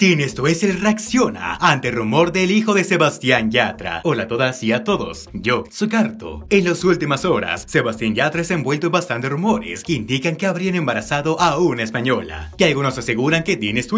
Tienes esto es el reacciona ante rumor del hijo de Sebastián Yatra. Hola a todas y a todos, yo soy En las últimas horas, Sebastián Yatra se ha envuelto en bastantes rumores que indican que habrían embarazado a una española. Que algunos aseguran que Tienes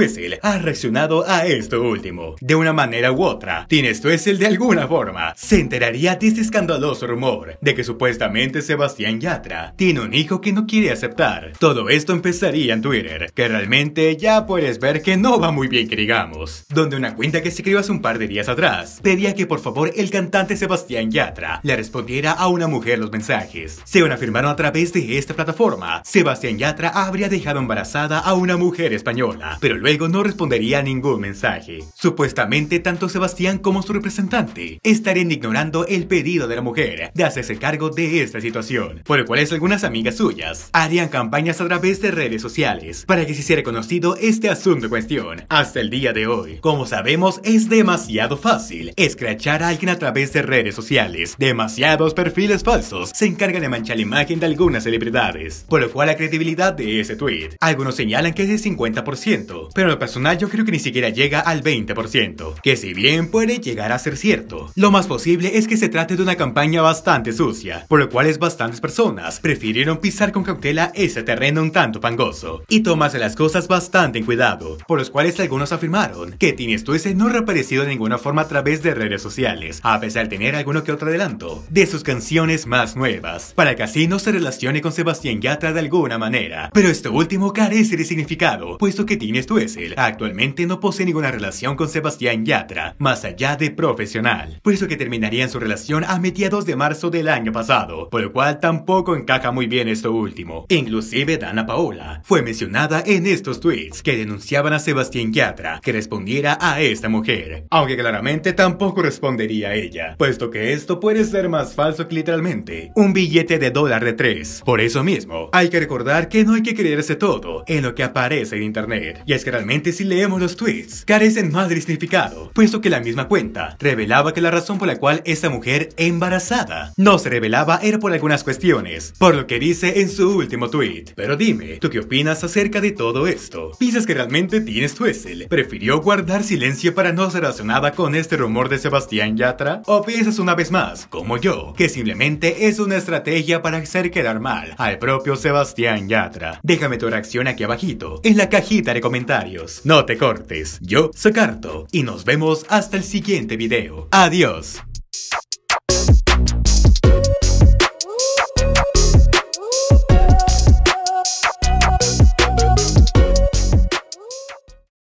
ha reaccionado a esto último. De una manera u otra, Tienes el de alguna forma se enteraría de este escandaloso rumor de que supuestamente Sebastián Yatra tiene un hijo que no quiere aceptar. Todo esto empezaría en Twitter, que realmente ya puedes ver que no va muy bien digamos, donde una cuenta que se creó hace un par de días atrás pedía que por favor el cantante Sebastián Yatra le respondiera a una mujer los mensajes. Según afirmaron a través de esta plataforma, Sebastián Yatra habría dejado embarazada a una mujer española, pero luego no respondería a ningún mensaje. Supuestamente tanto Sebastián como su representante estarían ignorando el pedido de la mujer de hacerse cargo de esta situación, por lo cual algunas amigas suyas harían campañas a través de redes sociales para que se hiciera conocido este asunto en cuestión. Hasta el día de hoy. Como sabemos, es demasiado fácil escrachar a alguien a través de redes sociales. Demasiados perfiles falsos se encargan de manchar la imagen de algunas celebridades, por lo cual la credibilidad de ese tweet. Algunos señalan que es de 50%, pero en personal yo creo que ni siquiera llega al 20%, que si bien puede llegar a ser cierto, lo más posible es que se trate de una campaña bastante sucia, por lo cual es bastantes personas prefirieron pisar con cautela ese terreno un tanto fangoso y tomarse las cosas bastante en cuidado, por los cuales algunos afirmaron que Tini Stoessel no reapareció de ninguna forma a través de redes sociales, a pesar de tener alguno que otro adelanto de sus canciones más nuevas, para que así no se relacione con Sebastián Yatra de alguna manera. Pero esto último carece de significado, puesto que Tini Stoessel actualmente no posee ninguna relación con Sebastián Yatra, más allá de profesional, puesto que terminarían su relación a mediados de marzo del año pasado, por lo cual tampoco encaja muy bien esto último. Inclusive Dana Paola fue mencionada en estos tweets que denunciaban a Sebastián Yatra que respondiera a esta mujer, aunque claramente tampoco respondería a ella, puesto que esto puede ser más falso que literalmente un billete de dólar de tres. Por eso mismo, hay que recordar que no hay que creerse todo en lo que aparece en internet, y es que realmente si leemos los tweets, carecen más de significado, puesto que la misma cuenta revelaba que la razón por la cual esta mujer embarazada no se revelaba era por algunas cuestiones, por lo que dice en su último tweet. Pero dime, ¿tú qué opinas acerca de todo esto? ¿Piensas que realmente tienes tu Excel? prefirió guardar silencio para no ser relacionada con este rumor de Sebastián Yatra? ¿O piensas una vez más, como yo, que simplemente es una estrategia para hacer quedar mal al propio Sebastián Yatra? Déjame tu reacción aquí abajito, en la cajita de comentarios. No te cortes, yo soy Carto y nos vemos hasta el siguiente video. Adiós.